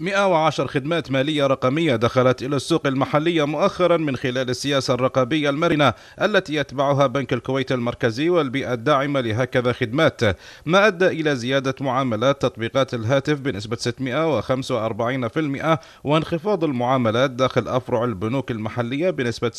110 خدمات مالية رقمية دخلت إلى السوق المحلية مؤخرا من خلال السياسة الرقابية المرنة التي يتبعها بنك الكويت المركزي والبيئة الداعمة لهكذا خدمات ما أدى إلى زيادة معاملات تطبيقات الهاتف بنسبة 645% وانخفاض المعاملات داخل أفرع البنوك المحلية بنسبة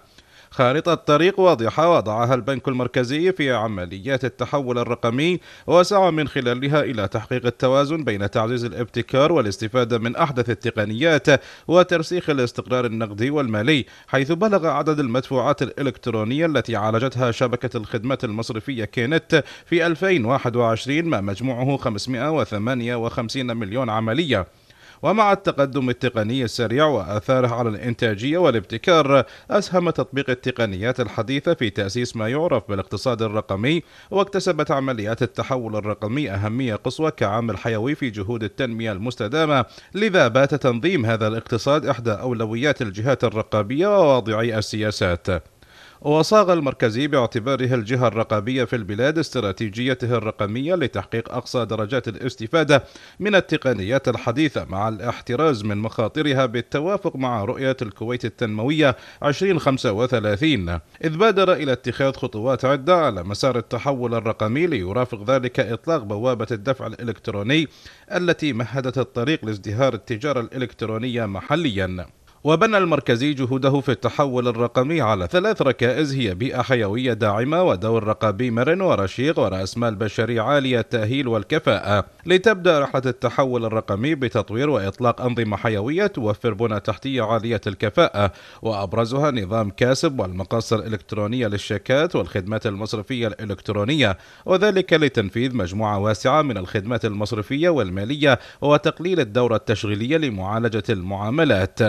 37% خارطة طريق واضحة وضعها البنك المركزي في عمليات التحول الرقمي وسعى من خلالها إلى تحقيق التوازن بين تعزيز الابتكار والاستفادة من أحدث التقنيات وترسيخ الاستقرار النقدي والمالي حيث بلغ عدد المدفوعات الإلكترونية التي عالجتها شبكة الخدمات المصرفية كينت في 2021 ما مجموعه 558 مليون عملية ومع التقدم التقني السريع وآثاره على الإنتاجية والابتكار أسهم تطبيق التقنيات الحديثة في تأسيس ما يعرف بالاقتصاد الرقمي واكتسبت عمليات التحول الرقمي أهمية قصوى كعامل حيوي في جهود التنمية المستدامة لذا بات تنظيم هذا الاقتصاد إحدى أولويات الجهات الرقابية وواضعي السياسات وصاغ المركزي باعتباره الجهة الرقابية في البلاد استراتيجيته الرقمية لتحقيق أقصى درجات الاستفادة من التقنيات الحديثة مع الاحتراز من مخاطرها بالتوافق مع رؤية الكويت التنموية 2035 إذ بادر إلى اتخاذ خطوات عدة على مسار التحول الرقمي ليرافق ذلك إطلاق بوابة الدفع الإلكتروني التي مهدت الطريق لازدهار التجارة الإلكترونية محليا وبنى المركزي جهوده في التحول الرقمي على ثلاث ركائز هي بيئة حيوية داعمة ودور رقابي مرن ورشيق ورأس مال بشري عالي التأهيل والكفاءة لتبدأ رحلة التحول الرقمي بتطوير وإطلاق أنظمة حيوية توفر بنى تحتية عالية الكفاءة وأبرزها نظام كاسب والمقاصة الإلكترونية للشيكات والخدمات المصرفية الإلكترونية وذلك لتنفيذ مجموعة واسعة من الخدمات المصرفية والمالية وتقليل الدورة التشغيلية لمعالجة المعاملات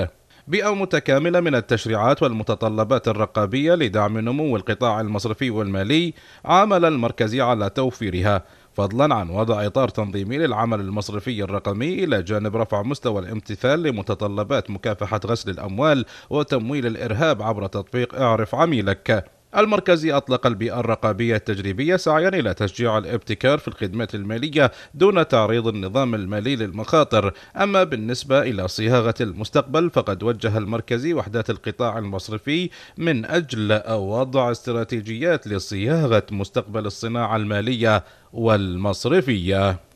بيئة متكاملة من التشريعات والمتطلبات الرقابية لدعم نمو القطاع المصرفي والمالي عمل المركز على توفيرها فضلا عن وضع إطار تنظيمي للعمل المصرفي الرقمي إلى جانب رفع مستوى الامتثال لمتطلبات مكافحة غسل الأموال وتمويل الإرهاب عبر تطبيق اعرف عميلك المركزي أطلق البيئة الرقابية التجريبية سعيا إلى تشجيع الابتكار في الخدمات المالية دون تعريض النظام المالي للمخاطر أما بالنسبة إلى صياغة المستقبل فقد وجه المركزي وحدات القطاع المصرفي من أجل وضع استراتيجيات لصياغة مستقبل الصناعة المالية والمصرفية